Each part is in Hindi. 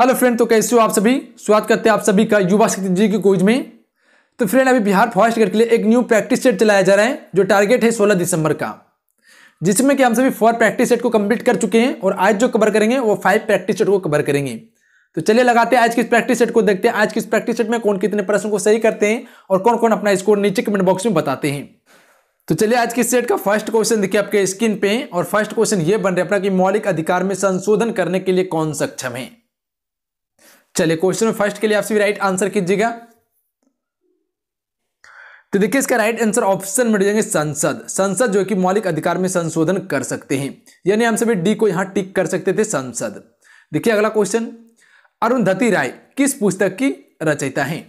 हेलो फ्रेंड तो कैसे हो आप सभी स्वागत करते हैं आप सभी का युवा शक्ति जी के कोच में तो फ्रेंड अभी बिहार फॉरेस्ट गेट के लिए एक न्यू प्रैक्टिस सेट चलाया जा रहा है जो टारगेट है 16 दिसंबर का जिसमें कि हम सभी फोर प्रैक्टिस सेट को कंप्लीट कर चुके हैं और आज जो कवर करेंगे वो फाइव प्रैक्टिस सेट को कवर करेंगे तो चलिए लगाते हैं आज किस प्रैक्टिस सेट को देखते हैं आज किस प्रैक्टिस सेट में कौन कितने प्रश्न को सही करते हैं और कौन कौन अपना स्कोर नीचे कमेंट बॉक्स में बताते हैं तो चलिए आज किस सेट का फर्स्ट क्वेश्चन देखिए आपके स्क्रीन पे और फर्स्ट क्वेश्चन ये बन रहा है अपना कि मौलिक अधिकार में संशोधन करने के लिए कौन सक्षम है चलिए क्वेश्चन फर्स्ट के लिए आपसे भी राइट आंसर कीजिएगा तो देखिए इसका राइट आंसर ऑप्शन में जाएंगे संसद संसद जो कि मौलिक अधिकार में संशोधन कर सकते हैं यानी हम सभी डी को यहां टिक कर सकते थे संसद देखिए अगला क्वेश्चन अरुंधति राय किस पुस्तक की रचयिता है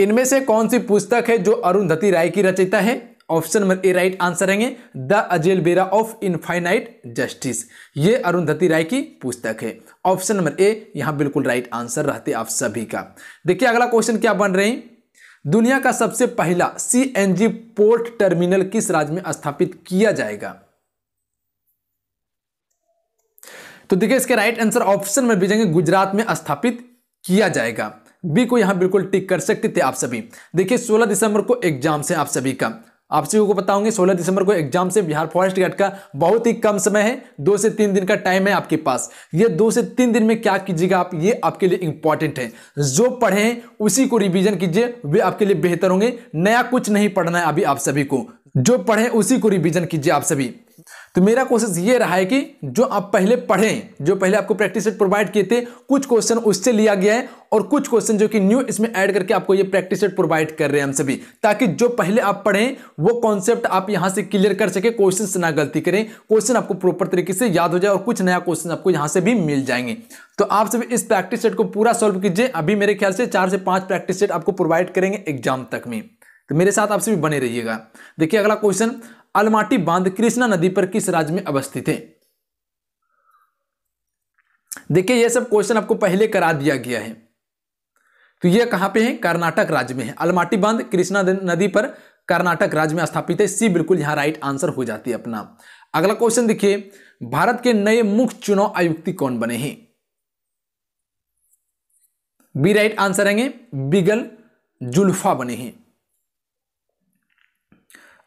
इनमें से कौन सी पुस्तक है जो अरुंधति राय की रचयिता है option number A right answer रहेंगे the algebra of infinite justice ये अरुंधति राय की पुस्तक है ऑप्शन नंबर ए यहां बिल्कुल राइट आंसर रहते आप सभी का देखिए अगला क्वेश्चन क्या बन रहे हैं दुनिया का सबसे पहला सी पोर्ट टर्मिनल किस राज्य में स्थापित किया जाएगा तो देखिए इसके राइट आंसर ऑप्शन में भेजेंगे गुजरात में स्थापित किया जाएगा बी को यहां बिल्कुल टिक कर सकते थे आप सभी देखिए 16 दिसंबर को एग्जाम से आप सभी का आप सभी को बताऊंगे 16 दिसंबर को एग्जाम से बिहार फॉरेस्ट गार्ड का बहुत ही कम समय है दो से तीन दिन का टाइम है आपके पास ये दो से तीन दिन में क्या कीजिएगा आप ये आपके लिए इंपॉर्टेंट है जो पढ़े उसी को रिविजन कीजिए वे आपके लिए बेहतर होंगे नया कुछ नहीं पढ़ना है अभी आप सभी को जो पढ़े उसी को रिविजन कीजिए आप सभी तो मेरा कोशिश ये रहा है कि जो आप पहले पढ़े जो पहले आपको प्रैक्टिस सेट प्रोवाइड किए थे कुछ क्वेश्चन उससे लिया गया है और कुछ क्वेश्चन जो कि न्यू इसमें ऐड करके आपको ये प्रैक्टिस सेट प्रोवाइड कर रहे हैं हम सभी ताकि जो पहले आप पढ़ें वो कॉन्सेप्ट आप यहां से क्लियर कर सके क्वेश्चन से ना गलती करें क्वेश्चन आपको प्रॉपर तरीके से याद हो जाए और कुछ नया क्वेश्चन आपको यहां से भी मिल जाएंगे तो आप सभी इस प्रैक्टिस सेट को पूरा सॉल्व कीजिए अभी मेरे ख्याल से चार से पांच प्रैक्टिस सेट आपको प्रोवाइड करेंगे एग्जाम तक में तो मेरे साथ आप सभी बने रहिएगा देखिए अगला क्वेश्चन अलमाटी बांध कृष्णा नदी पर किस राज्य में अवस्थित है देखिए यह सब क्वेश्चन आपको पहले करा दिया गया है तो यह कहां पे है कर्नाटक राज्य में है अलमाटी बांध कृष्णा नदी पर कर्नाटक राज्य में स्थापित है सी बिल्कुल यहां राइट आंसर हो जाती है अपना अगला क्वेश्चन देखिए भारत के नए मुख्य चुनाव आयुक्त कौन बने हैं बी राइट आंसर आएंगे बिगल जुल्फा बने हैं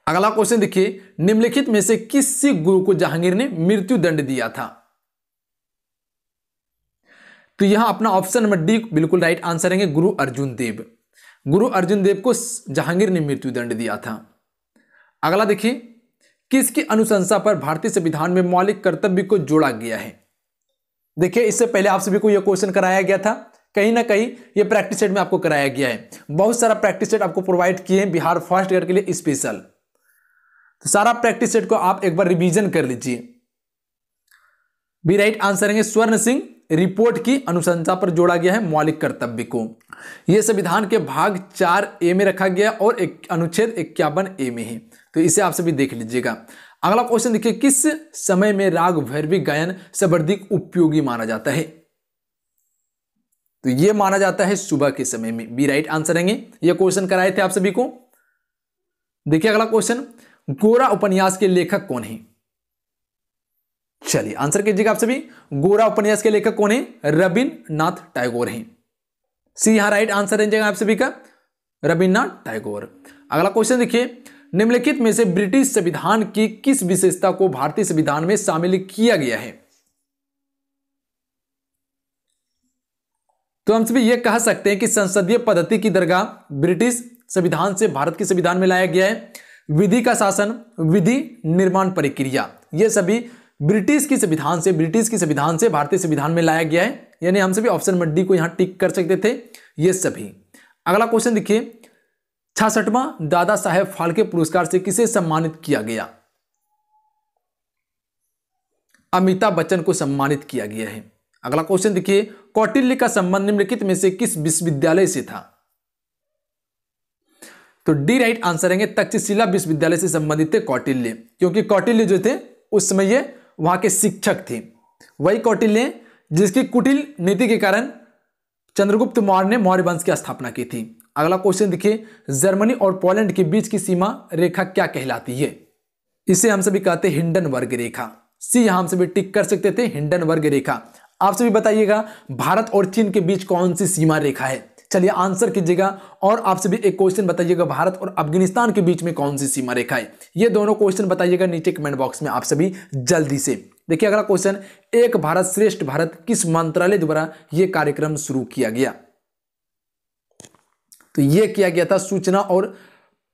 अगला क्वेश्चन देखिए निम्नलिखित में से किस सिख गुरु को जहांगीर ने मृत्यु दंड दिया था तो यहां अपना ऑप्शन नंबर डी बिल्कुल राइट आंसर है गुरु अर्जुन देव गुरु अर्जुन देव को जहांगीर ने मृत्यु दंड दिया था अगला देखिए किसकी अनुशंसा पर भारतीय संविधान में मौलिक कर्तव्य को जोड़ा गया है देखिए इससे पहले आप सभी को यह क्वेश्चन कराया गया था कहीं ना कहीं ये प्रैक्टिस सेट में आपको कराया गया है बहुत सारा प्रैक्टिस सेट आपको प्रोवाइड किए हैं बिहार फर्स्ट ईयर के लिए स्पेशल तो सारा प्रैक्टिस सेट को आप एक बार रिवीजन कर लीजिए बी राइट आंसर है स्वर्ण सिंह रिपोर्ट की अनुशंसा पर जोड़ा गया है मौलिक कर्तव्य को यह संविधान के भाग चार ए में रखा गया और एक अनुच्छेद इक्यावन ए में है तो इसे आप सभी देख लीजिएगा अगला क्वेश्चन देखिए किस समय में राग भैरवी गायन सबर्धिक उपयोगी माना जाता है तो यह माना जाता है सुबह के समय में बी राइट आंसर रहेंगे यह क्वेश्चन कराए थे आप सभी को देखिए अगला क्वेश्चन गोरा उपन्यास के लेखक कौन है चलिए आंसर कीजिएगा आप सभी गोरा उपन्यास के लेखक कौन है रविन्द्रनाथ टैगोर हैं सी यहां राइट आंसर रहेगा आप सभी का रविन्द्रनाथ टैगोर अगला क्वेश्चन देखिए निम्नलिखित में से ब्रिटिश संविधान की किस विशेषता को भारतीय संविधान में शामिल किया गया है तो हम सभी यह कह सकते हैं कि संसदीय पद्धति की दरगाह ब्रिटिश संविधान से भारत के संविधान में लाया गया है विधि का शासन विधि निर्माण प्रक्रिया ये सभी ब्रिटिश की संविधान से ब्रिटिश की संविधान से भारतीय संविधान में लाया गया है यानी हम सभी ऑप्शन नंबर डी को यहाँ टिक कर सकते थे ये सभी अगला क्वेश्चन देखिए छासठवा दादा साहेब फाल्के पुरस्कार से किसे सम्मानित किया गया अमिताभ बच्चन को सम्मानित किया गया है अगला क्वेश्चन देखिए कौटिल्य का संबंध निम्नलिखित में से किस विश्वविद्यालय से था तो डी राइट आंसर रहेंगे तक्षशिला विश्वविद्यालय से संबंधित थे कौटिल्य क्योंकि कौटिल्य जो थे उस समय ये वहां के शिक्षक थे वही कौटिल्य जिसकी कुटिल नीति के कारण चंद्रगुप्त मौर्य ने मौर्य वंश की स्थापना की थी अगला क्वेश्चन देखिए जर्मनी और पोलैंड के बीच की सीमा रेखा क्या कहलाती है इसे हम सभी कहते हैं हिंडन वर्ग रेखा सी यहां हम सभी टिक कर सकते थे हिंडन वर्ग रेखा आप सभी बताइएगा भारत और चीन के बीच कौन सी सीमा रेखा है चलिए आंसर कीजिएगा और आपसे भी एक क्वेश्चन बताइएगा भारत और अफगानिस्तान के बीच में कौन सी सीमा रेखा है ये दोनों क्वेश्चन बताइएगा नीचे कमेंट बॉक्स में आप सभी जल्दी से देखिए अगला क्वेश्चन एक भारत श्रेष्ठ भारत किस मंत्रालय द्वारा यह कार्यक्रम शुरू किया गया तो यह किया गया था सूचना और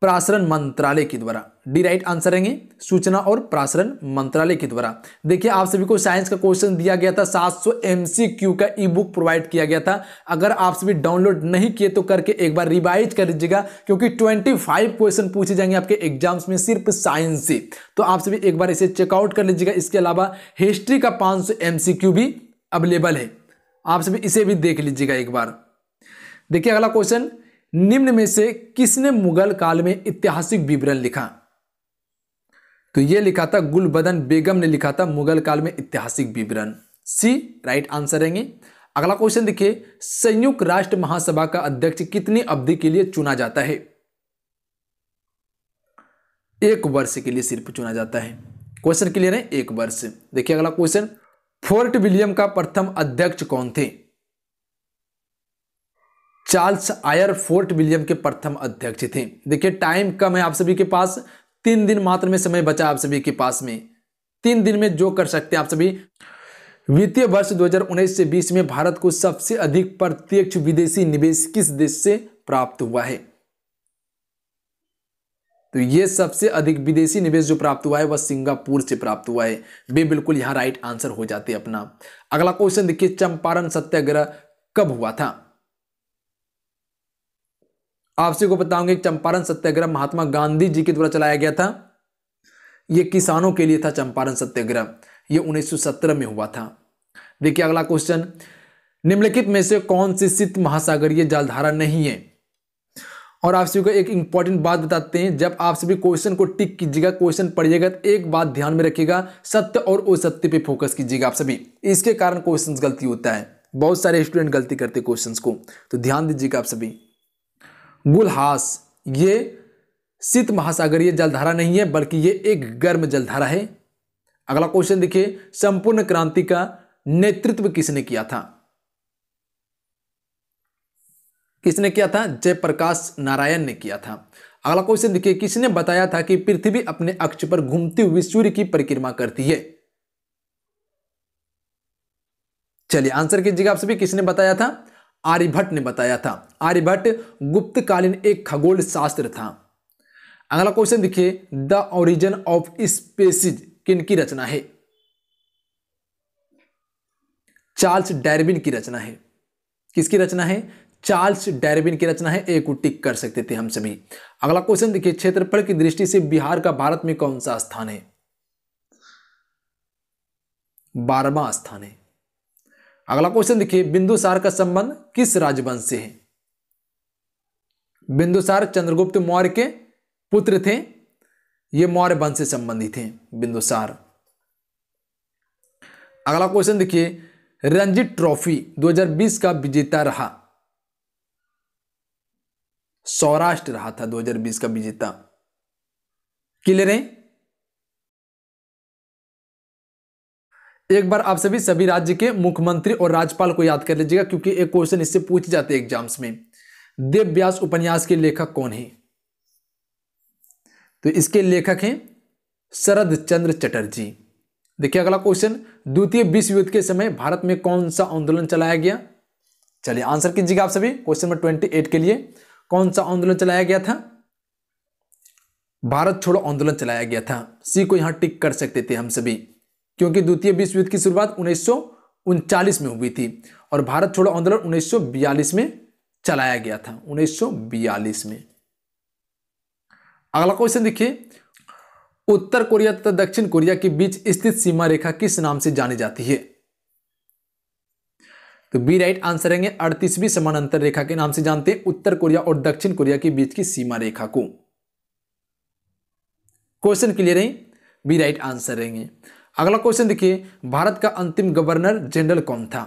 प्रासरण मंत्रालय के द्वारा डी राइट आंसर रहेंगे सूचना और प्रासरण मंत्रालय के द्वारा देखिए आप सभी को साइंस का क्वेश्चन दिया गया था 700 एमसीक्यू का ई बुक प्रोवाइड किया गया था अगर आप सभी डाउनलोड नहीं किए तो करके एक बार रिवाइज कर लीजिएगा क्योंकि 25 क्वेश्चन पूछे जाएंगे आपके एग्जाम्स में सिर्फ साइंस से तो आप सभी एक बार इसे चेकआउट कर लीजिएगा इसके अलावा हिस्ट्री का पाँच सौ भी अवेलेबल है आप सभी इसे भी देख लीजिएगा एक बार देखिए अगला क्वेश्चन निम्न में से किसने मुगल काल में ऐतिहासिक विवरण लिखा तो यह लिखा था गुलबदन बेगम ने लिखा था मुगल काल में ऐतिहासिक विवरण सी राइट आंसर रहेंगे अगला क्वेश्चन देखिए संयुक्त राष्ट्र महासभा का अध्यक्ष कितनी अवधि के लिए चुना जाता है एक वर्ष के लिए सिर्फ चुना जाता है क्वेश्चन क्लियर है एक वर्ष देखिए अगला क्वेश्चन फोर्ट विलियम का प्रथम अध्यक्ष कौन थे चार्ल्स आयर फोर्ट विलियम के प्रथम अध्यक्ष थे देखिए टाइम कम है आप सभी के पास तीन दिन मात्र में समय बचा आप सभी के पास में तीन दिन में जो कर सकते हैं आप सभी वित्तीय वर्ष 2019 से बीस में भारत को सबसे अधिक प्रत्यक्ष विदेशी निवेश किस देश से प्राप्त हुआ है तो ये सबसे अधिक विदेशी निवेश जो प्राप्त हुआ है वह सिंगापुर से प्राप्त हुआ है वे बिल्कुल यहाँ राइट आंसर हो जाते अपना अगला क्वेश्चन देखिए चंपारण सत्याग्रह कब हुआ था आपसी को बताऊंगे चंपारण सत्याग्रह महात्मा गांधी जी के द्वारा चलाया गया था यह किसानों के लिए था चंपारण सत्याग्रह यह 1917 में हुआ था देखिए अगला क्वेश्चन निम्नलिखित में से कौन सी सित महासागरीय जलधारा नहीं है और आप सभी को एक इंपॉर्टेंट बात बताते हैं जब आप सभी क्वेश्चन को टिक कीजिएगा क्वेश्चन पढ़िएगा तो एक बात ध्यान में रखिएगा सत्य और असत्य पे फोकस कीजिएगा आप सभी इसके कारण क्वेश्चन गलती होता है बहुत सारे स्टूडेंट गलती करते क्वेश्चंस को तो ध्यान दीजिएगा आप सभी गुलहास ये शीत महासागरीय जलधारा नहीं है बल्कि ये एक गर्म जलधारा है अगला क्वेश्चन देखिए संपूर्ण क्रांति का नेतृत्व किसने किया था किसने किया था जयप्रकाश नारायण ने किया था अगला क्वेश्चन देखिए किसने बताया था कि पृथ्वी अपने अक्ष पर घूमती हुई सूर्य की परिक्रमा करती है चलिए आंसर कीजिएगा आप सभी किसने बताया था आर्यभट्ट ने बताया था आर्यभट्ट गुप्तकालीन एक खगोल शास्त्र था अगला क्वेश्चन देखिए द ओरिजिन ऑफ स्पेसिज किनकी रचना है चार्ल्स डार्विन की रचना है किसकी रचना है चार्ल्स डार्विन की रचना है एक को टिक कर सकते थे हम सभी अगला क्वेश्चन देखिए क्षेत्रफल की दृष्टि से बिहार का भारत में कौन सा स्थान है बारहवा स्थान है अगला क्वेश्चन देखिए बिंदुसार का संबंध किस राजवंश से है बिंदुसार चंद्रगुप्त मौर्य के पुत्र थे ये मौर्य वंश से संबंधित हैं बिंदुसार अगला क्वेश्चन देखिए रणजी ट्रॉफी 2020 का विजेता रहा सौराष्ट्र रहा था 2020 का विजेता क्लियर है एक बार आप सभी सभी राज्य के मुख्यमंत्री और राज्यपाल को याद कर लीजिएगा क्योंकि एक क्वेश्चन इससे पूछ जाते हैं एग्जाम्स में देव व्यास उपन्यास के लेखक कौन है तो इसके लेखक हैं शरद चंद्र चटर्जी देखिए अगला क्वेश्चन द्वितीय विश्व युद्ध के समय भारत में कौन सा आंदोलन चलाया गया चलिए आंसर कीजिएगा आप सभी क्वेश्चन नंबर ट्वेंटी के लिए कौन सा आंदोलन चलाया गया था भारत छोड़ो आंदोलन चलाया गया था सी को यहां टिक कर सकते थे हम सभी क्योंकि द्वितीय विश्व युद्ध की शुरुआत उन्नीस में हुई थी और भारत छोड़ो आंदोलन उन्नीस में चलाया गया था उन्नीस में अगला क्वेश्चन देखिए उत्तर कोरिया तथा दक्षिण कोरिया के बीच स्थित सीमा रेखा किस नाम से जानी जाती है तो बी राइट आंसर रहेंगे अड़तीसवीं समानांतर रेखा के नाम से जानते हैं उत्तर कोरिया और दक्षिण कोरिया के बीच की सीमा रेखा को क्वेश्चन क्लियर है बी राइट आंसर रहेंगे अगला क्वेश्चन देखिए भारत का अंतिम गवर्नर जनरल कौन था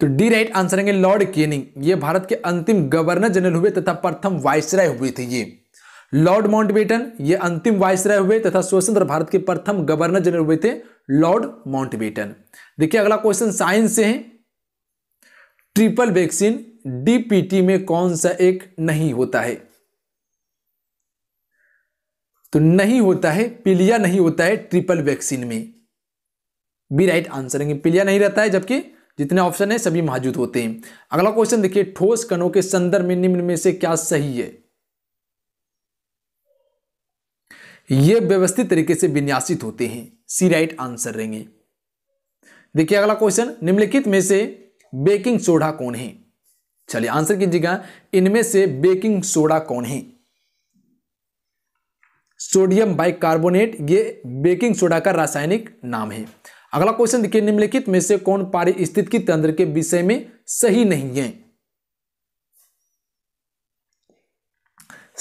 तो डी राइट आंसर है लॉर्ड केनिंग ये भारत के अंतिम गवर्नर जनरल हुए तथा प्रथम वायसराय हुए थे ये लॉर्ड माउंटबेटन ये अंतिम वायसराय हुए तथा स्वतंत्र भारत के प्रथम गवर्नर जनरल हुए थे लॉर्ड माउंटबेटन देखिए अगला क्वेश्चन साइंस से है ट्रिपल वैक्सीन डीपीटी में कौन सा एक नहीं होता है तो नहीं होता है पीलिया नहीं होता है ट्रिपल वैक्सीन में बी राइट आंसर है पीलिया नहीं रहता है जबकि जितने ऑप्शन है सभी मौजूद होते हैं अगला क्वेश्चन देखिए ठोस कणों के संदर्भ में निम्न में से क्या सही है ये व्यवस्थित तरीके से विन्यासित होते हैं सी राइट आंसर रहेंगे देखिए अगला क्वेश्चन निम्नलिखित में से बेकिंग सोडा कौन है चलिए आंसर कीजिएगा इनमें से बेकिंग सोडा कौन है सोडियम बाइकार्बोनेट ये बेकिंग सोडा का रासायनिक नाम है अगला क्वेश्चन देखिए निम्नलिखित में से कौन पारिस्थितिकी तंत्र के विषय में सही नहीं है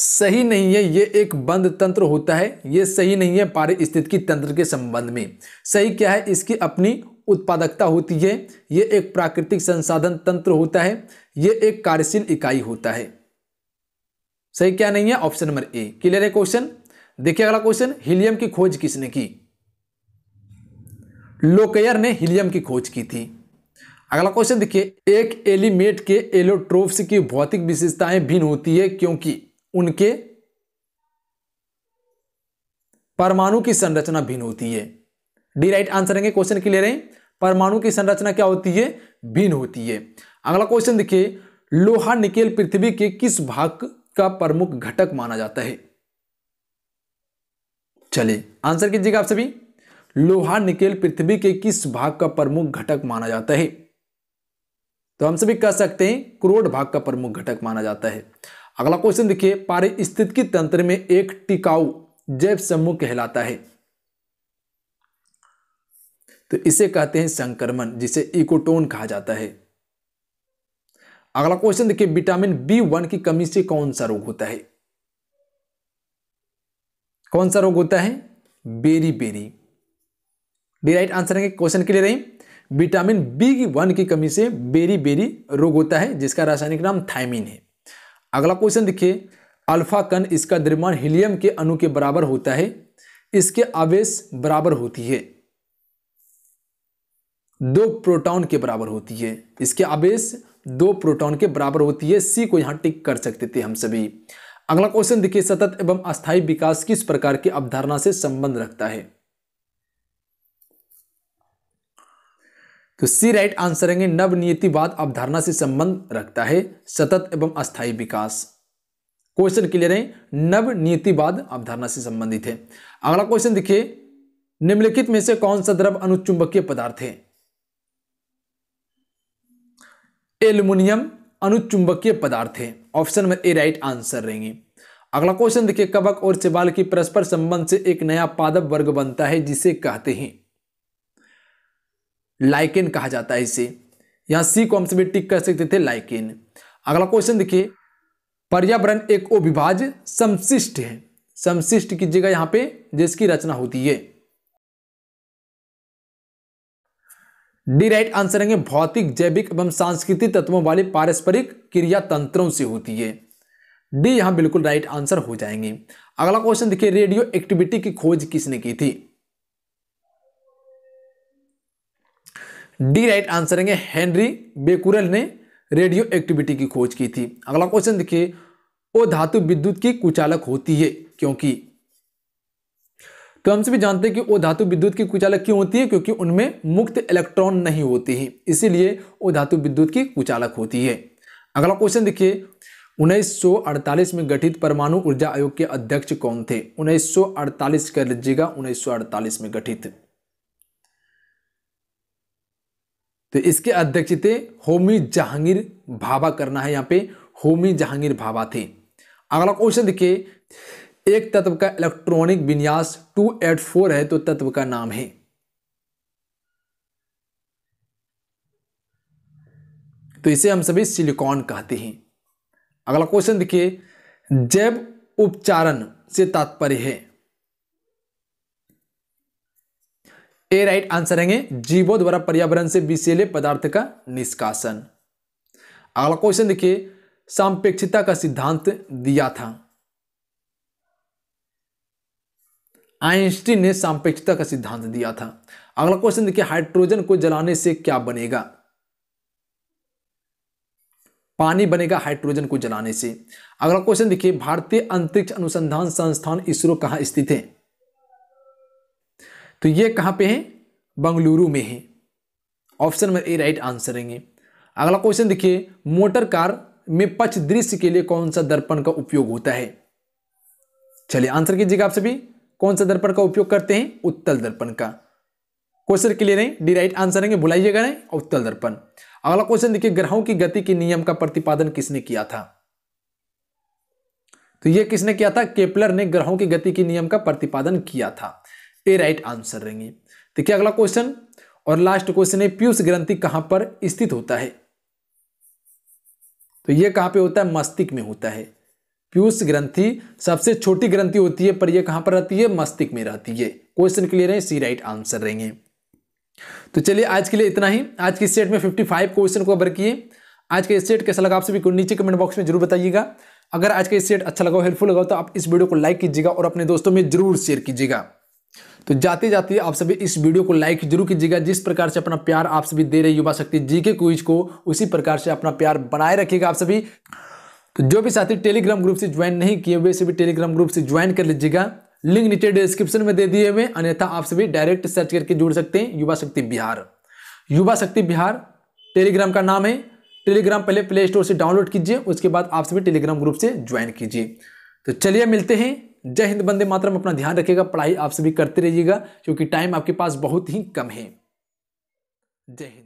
सही नहीं है ये एक बंद तंत्र होता है ये सही नहीं है पारिस्थितिकी तंत्र के संबंध में सही क्या है इसकी अपनी उत्पादकता होती है ये एक प्राकृतिक संसाधन तंत्र होता है ये एक कार्यशील इकाई होता है सही क्या नहीं है ऑप्शन नंबर ए क्लियर है क्वेश्चन देखिए अगला क्वेश्चन हीलियम की खोज किसने की लोकेयर ने हीलियम की खोज की थी अगला क्वेश्चन देखिए एक एलिमेट के एलोट्रोप्स की भौतिक विशेषताएं भिन्न होती है क्योंकि उनके परमाणु की संरचना भिन्न होती है डी राइट आंसर है क्वेश्चन क्लियर रहे परमाणु की संरचना क्या होती है भिन्न होती है अगला क्वेश्चन देखिए लोहा निकेल पृथ्वी के किस भाग का प्रमुख घटक माना जाता है चलिए आंसर कीजिएगा आप सभी लोहा निकेल पृथ्वी के किस भाग का प्रमुख घटक माना जाता है तो हम सभी कह सकते हैं क्रोड भाग का प्रमुख घटक माना जाता है अगला क्वेश्चन देखिए पारिस्थितिकी तंत्र में एक टिकाऊ जैव समूह कहलाता है तो इसे कहते हैं संक्रमण जिसे इकोटोन कहा जाता है अगला क्वेश्चन देखिए विटामिन बी वन की कमी से कौन सा रोग होता है कौन सा रोग होता है beriberi D right answer है क्वेश्चन के लिए रही विटामिन बी की वन की कमी से बेरी बेरी रोग होता है जिसका रासायनिक नाम थायमिन है अगला क्वेश्चन देखिए अल्फा कण इसका द्रव्यमान हीलियम के अणु के बराबर होता है इसके आवेश बराबर होती है दो प्रोटॉन के बराबर होती है इसके आवेश दो प्रोटॉन के बराबर होती है सी को यहां टिक कर सकते थे हम सभी अगला क्वेश्चन देखिए सतत एवं अस्थाई विकास किस प्रकार की अवधारणा से संबंध रखता है तो सी राइट आंसर है नवनीतिवाद अवधारणा से संबंध रखता है सतत एवं अस्थाई विकास क्वेश्चन क्लियर है नवनीतिवाद अवधारणा से संबंधित है अगला क्वेश्चन देखिए निम्नलिखित में से कौन सा द्रव अनुचुंबकीय पदार्थ है एल्युमिनियम अनुचुंबकीय पदार्थ है option number A right answer रहेंगे अगला क्वेश्चन देखिए कवक और चबाल की परस्पर संबंध से एक नया पादप वर्ग बनता है जिसे कहते हैं लाइकेन कहा जाता है इसे यहां सी को हमसे भी टिक कर सकते थे लाइकेन अगला क्वेश्चन देखिए पर्यावरण एक ओ विभाज समशिष्ट है समशिष्ट की जगह यहां पे जिसकी रचना होती है डी राइट आंसर रहेंगे भौतिक जैविक एवं सांस्कृतिक तत्वों वाले पारस्परिक क्रिया तंत्रों से होती है डी यहां बिल्कुल राइट आंसर हो जाएंगे अगला क्वेश्चन देखिए रेडियो एक्टिविटी की खोज किसने की थी डी राइट आंसर रहेंगे हेनरी बेकुरल ने रेडियो एक्टिविटी की खोज की थी अगला क्वेश्चन देखिए ओ धातु विद्युत की कुचालक होती है क्योंकि तो हम सभी जानते हैं कि वो धातु विद्युत की कुचालक क्यों होती है क्योंकि उनमें मुक्त इलेक्ट्रॉन नहीं होती है इसीलिए वो धातु विद्युत की कुचालक होती है अगला क्वेश्चन देखिए 1948 में गठित परमाणु ऊर्जा आयोग के अध्यक्ष कौन थे 1948 कर लीजिएगा 1948 में गठित तो इसके अध्यक्ष थे होमी जहांगीर भाभा करना है यहाँ पे होमी जहांगीर भाभा थे अगला क्वेश्चन देखिए एक तत्व का इलेक्ट्रॉनिक विन्यास 284 है तो तत्व का नाम है तो इसे हम सभी सिलिकॉन कहते हैं अगला क्वेश्चन देखिए जैव उपचारण से तात्पर्य है ए राइट आंसर है जीवों द्वारा पर्यावरण से विषेले पदार्थ का निष्कासन अगला क्वेश्चन देखिए सापेक्षिता का सिद्धांत दिया था आइंस्टीन ने सापेक्षता का सिद्धांत दिया था अगला क्वेश्चन देखिए हाइड्रोजन को जलाने से क्या बनेगा पानी बनेगा हाइड्रोजन को जलाने से अगला क्वेश्चन देखिए भारतीय अंतरिक्ष अनुसंधान संस्थान इसरो कहां स्थित है तो ये कहां पे है बंगलुरु में है option number A right answer है अगला क्वेश्चन देखिए मोटर कार में पक्ष दृश्य के लिए कौन सा दर्पण का उपयोग होता है चलिए आंसर कीजिएगा आप सभी कौन सा दर्पण का उपयोग करते हैं उत्तल दर्पण का क्वेश्चन क्लियर है डी राइट आंसर है भुलाइएगा नहीं उत्तल दर्पण अगला क्वेश्चन देखिए ग्रहों की गति के नियम का प्रतिपादन किसने किया था तो ये किसने किया था केपलर ने ग्रहों की गति के नियम का प्रतिपादन किया था ए राइट आंसर रहेंगे देखिए अगला क्वेश्चन और लास्ट क्वेश्चन है पीयूष ग्रंथि कहां पर स्थित होता है तो यह कहां पे होता है मस्तिष्क में होता है पीयूष ग्रंथि सबसे छोटी ग्रंथि होती है पर यह कहां पर रहती है मस्तिष्क में रहती है क्वेश्चन क्लियर है सी राइट आंसर रहेंगे तो चलिए आज के लिए इतना ही आज की सेट में 55 क्वेश्चन को कवर किए आज के सेट कैसा लगा आप सभी को नीचे कमेंट बॉक्स में जरूर बताइएगा अगर आज का सेट अच्छा लगा हेल्पफुल लगा तो आप इस वीडियो को लाइक कीजिएगा और अपने दोस्तों में जरूर शेयर कीजिएगा तो जाते जाते आप सभी इस वीडियो को लाइक जरूर कीजिएगा जिस प्रकार से अपना प्यार आप सभी दे रहे युवा शक्ति जी के क्विज को उसी प्रकार से अपना प्यार बनाए रखिएगा आप सभी तो जो भी साथी टेलीग्राम ग्रुप से ज्वाइन नहीं किए हुए सभी भी टेलीग्राम ग्रुप से ज्वाइन कर लीजिएगा लिंक नीचे डिस्क्रिप्शन में दे दिए हुए अन्यथा आप सभी डायरेक्ट सर्च करके जुड़ सकते हैं युवा शक्ति बिहार युवा शक्ति बिहार टेलीग्राम का नाम है टेलीग्राम पहले प्ले स्टोर से डाउनलोड कीजिए उसके बाद आप सभी टेलीग्राम ग्रुप से ज्वाइन कीजिए तो चलिए मिलते हैं जय हिंद बंदे मातरम अपना ध्यान रखिएगा पढ़ाई आप सभी करते रहिएगा क्योंकि टाइम आपके पास बहुत ही कम है जय हिंद